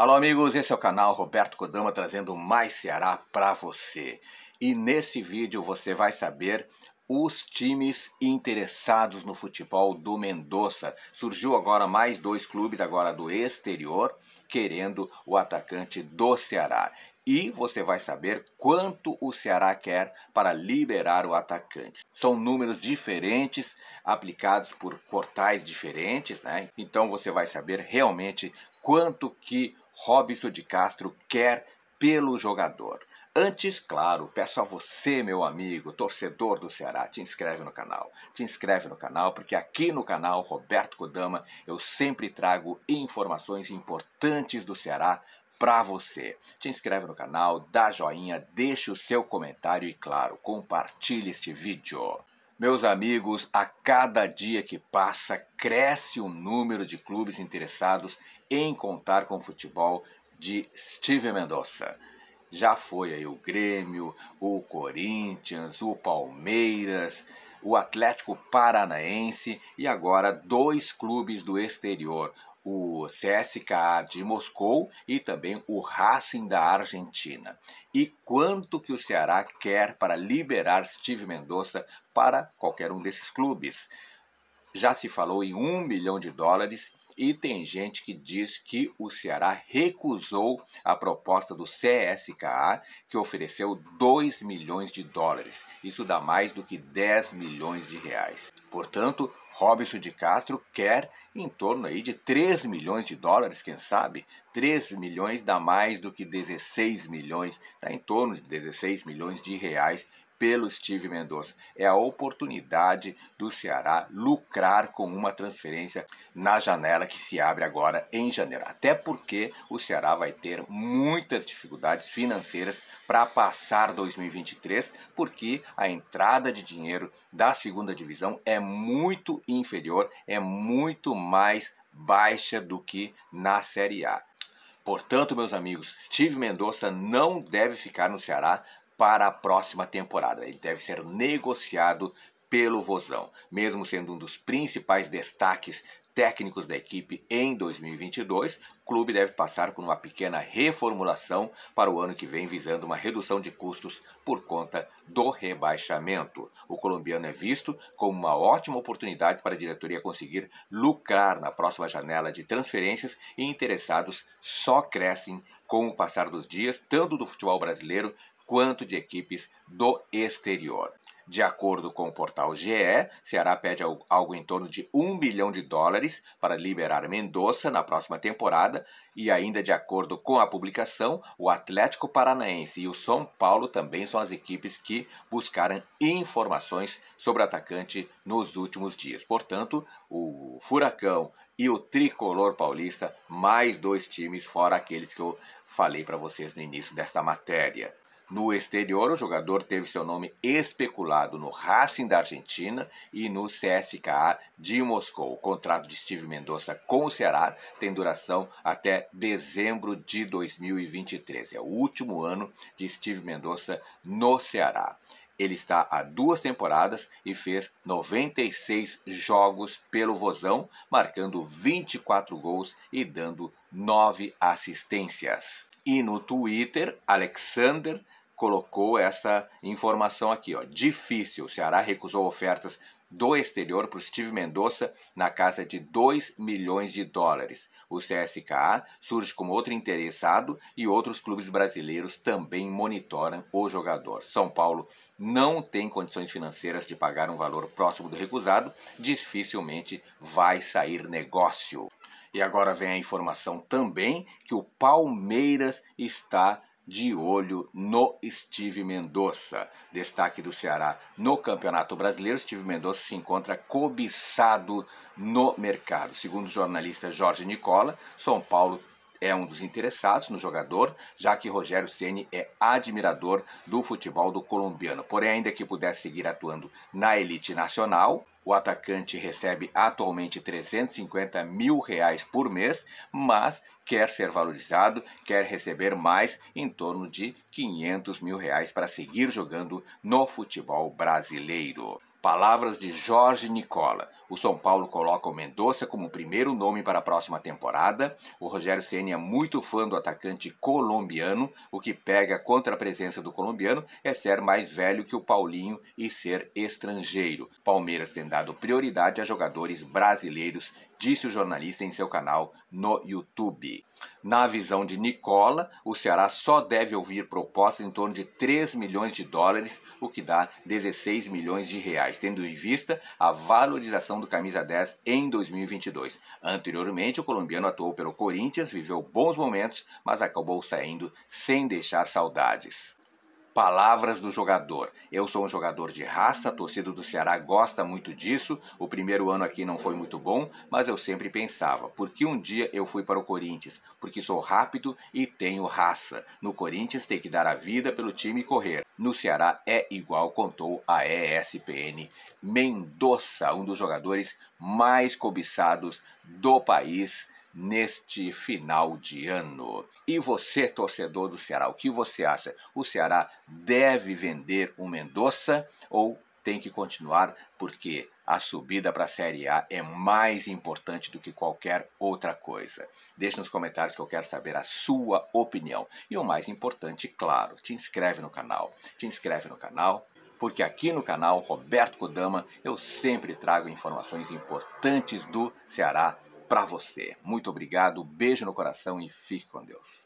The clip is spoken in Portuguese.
Alô, amigos, esse é o canal Roberto Kodama trazendo mais Ceará para você. E nesse vídeo você vai saber os times interessados no futebol do Mendoza. Surgiu agora mais dois clubes agora do exterior querendo o atacante do Ceará. E você vai saber quanto o Ceará quer para liberar o atacante. São números diferentes, aplicados por portais diferentes, né? Então você vai saber realmente quanto que Robson de Castro quer pelo jogador. Antes, claro, peço a você, meu amigo, torcedor do Ceará, te inscreve no canal. Te inscreve no canal, porque aqui no canal Roberto Kodama eu sempre trago informações importantes do Ceará para você. Te inscreve no canal, dá joinha, deixa o seu comentário e, claro, compartilhe este vídeo. Meus amigos, a cada dia que passa, cresce o número de clubes interessados em contar com o futebol de Steve Mendonça. Já foi aí o Grêmio, o Corinthians, o Palmeiras, o Atlético Paranaense e agora dois clubes do exterior, o CSKA de Moscou e também o Racing da Argentina. E quanto que o Ceará quer para liberar Steve Mendonça para qualquer um desses clubes? Já se falou em um milhão de dólares e tem gente que diz que o Ceará recusou a proposta do CSKA, que ofereceu 2 milhões de dólares. Isso dá mais do que 10 milhões de reais. Portanto, Robson de Castro quer em torno aí de 3 milhões de dólares, quem sabe? 3 milhões dá mais do que 16 milhões, está em torno de 16 milhões de reais pelo Steve Mendonça. É a oportunidade do Ceará lucrar com uma transferência na janela que se abre agora em janeiro. Até porque o Ceará vai ter muitas dificuldades financeiras para passar 2023, porque a entrada de dinheiro da segunda divisão é muito inferior, é muito mais baixa do que na Série A. Portanto, meus amigos, Steve Mendonça não deve ficar no Ceará, para a próxima temporada. Ele deve ser negociado pelo Vozão, mesmo sendo um dos principais destaques técnicos da equipe em 2022, o clube deve passar por uma pequena reformulação para o ano que vem, visando uma redução de custos por conta do rebaixamento. O colombiano é visto como uma ótima oportunidade para a diretoria conseguir lucrar na próxima janela de transferências e interessados só crescem com o passar dos dias, tanto do futebol brasileiro quanto de equipes do exterior. De acordo com o portal GE, Ceará pede algo em torno de 1 bilhão de dólares para liberar Mendonça na próxima temporada e ainda de acordo com a publicação, o Atlético Paranaense e o São Paulo também são as equipes que buscaram informações sobre o atacante nos últimos dias. Portanto, o Furacão e o Tricolor Paulista, mais dois times fora aqueles que eu falei para vocês no início desta matéria. No exterior, o jogador teve seu nome especulado no Racing da Argentina e no CSKA de Moscou. O contrato de Steve Mendonça com o Ceará tem duração até dezembro de 2023. É o último ano de Steve Mendonça no Ceará. Ele está há duas temporadas e fez 96 jogos pelo Vozão, marcando 24 gols e dando 9 assistências. E no Twitter, Alexander colocou essa informação aqui, ó. Difícil. O Ceará recusou ofertas do exterior para o Steve Mendonça na casa de 2 milhões de dólares. O CSKA surge como outro interessado e outros clubes brasileiros também monitoram o jogador. São Paulo não tem condições financeiras de pagar um valor próximo do recusado, dificilmente vai sair negócio. E agora vem a informação também que o Palmeiras está de olho no Steve Mendonça. Destaque do Ceará no Campeonato Brasileiro. Steve Mendonça se encontra cobiçado no mercado. Segundo o jornalista Jorge Nicola, São Paulo é um dos interessados no jogador, já que Rogério Ceni é admirador do futebol do colombiano. Porém, ainda que pudesse seguir atuando na elite nacional, o atacante recebe atualmente 350 mil reais por mês, mas quer ser valorizado, quer receber mais, em torno de 500 mil reais para seguir jogando no futebol brasileiro. Palavras de Jorge Nicola o São Paulo coloca o Mendonça como primeiro nome para a próxima temporada. O Rogério Ceni é muito fã do atacante colombiano, o que pega contra a presença do colombiano é ser mais velho que o Paulinho e ser estrangeiro. Palmeiras tem dado prioridade a jogadores brasileiros disse o jornalista em seu canal no YouTube. Na visão de Nicola, o Ceará só deve ouvir propostas em torno de 3 milhões de dólares, o que dá 16 milhões de reais, tendo em vista a valorização do camisa 10 em 2022. Anteriormente, o colombiano atuou pelo Corinthians, viveu bons momentos, mas acabou saindo sem deixar saudades palavras do jogador. Eu sou um jogador de raça, a torcida do Ceará gosta muito disso. O primeiro ano aqui não foi muito bom, mas eu sempre pensava: por que um dia eu fui para o Corinthians? Porque sou rápido e tenho raça. No Corinthians tem que dar a vida pelo time e correr. No Ceará é igual, contou a ESPN Mendonça, um dos jogadores mais cobiçados do país neste final de ano. E você, torcedor do Ceará, o que você acha? O Ceará deve vender o Mendonça ou tem que continuar porque a subida para a Série A é mais importante do que qualquer outra coisa. Deixe nos comentários que eu quero saber a sua opinião. E o mais importante, claro, te inscreve no canal. Te inscreve no canal, porque aqui no canal Roberto Kodama eu sempre trago informações importantes do Ceará para você. Muito obrigado, beijo no coração e fique com Deus.